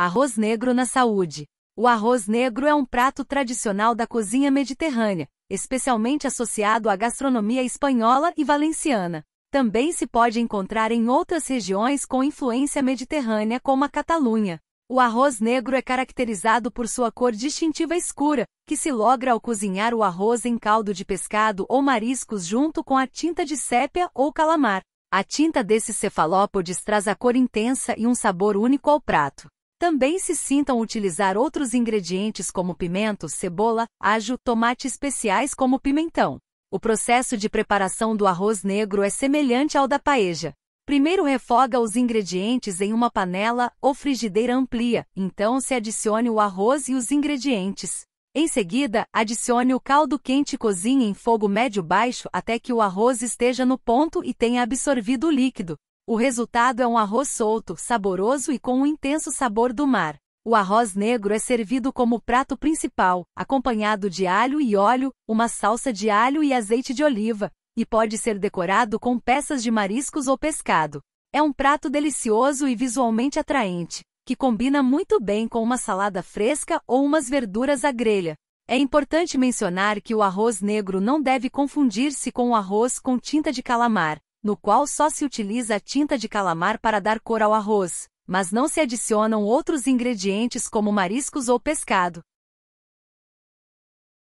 Arroz negro na saúde. O arroz negro é um prato tradicional da cozinha mediterrânea, especialmente associado à gastronomia espanhola e valenciana. Também se pode encontrar em outras regiões com influência mediterrânea, como a Catalunha. O arroz negro é caracterizado por sua cor distintiva escura, que se logra ao cozinhar o arroz em caldo de pescado ou mariscos junto com a tinta de sépia ou calamar. A tinta desses cefalópodes traz a cor intensa e um sabor único ao prato. Também se sintam utilizar outros ingredientes como pimento, cebola, ajo, tomate especiais como pimentão. O processo de preparação do arroz negro é semelhante ao da paeja. Primeiro refoga os ingredientes em uma panela ou frigideira amplia, então se adicione o arroz e os ingredientes. Em seguida, adicione o caldo quente e cozinhe em fogo médio-baixo até que o arroz esteja no ponto e tenha absorvido o líquido. O resultado é um arroz solto, saboroso e com um intenso sabor do mar. O arroz negro é servido como prato principal, acompanhado de alho e óleo, uma salsa de alho e azeite de oliva, e pode ser decorado com peças de mariscos ou pescado. É um prato delicioso e visualmente atraente, que combina muito bem com uma salada fresca ou umas verduras à grelha. É importante mencionar que o arroz negro não deve confundir-se com o arroz com tinta de calamar, no qual só se utiliza a tinta de calamar para dar cor ao arroz, mas não se adicionam outros ingredientes como mariscos ou pescado,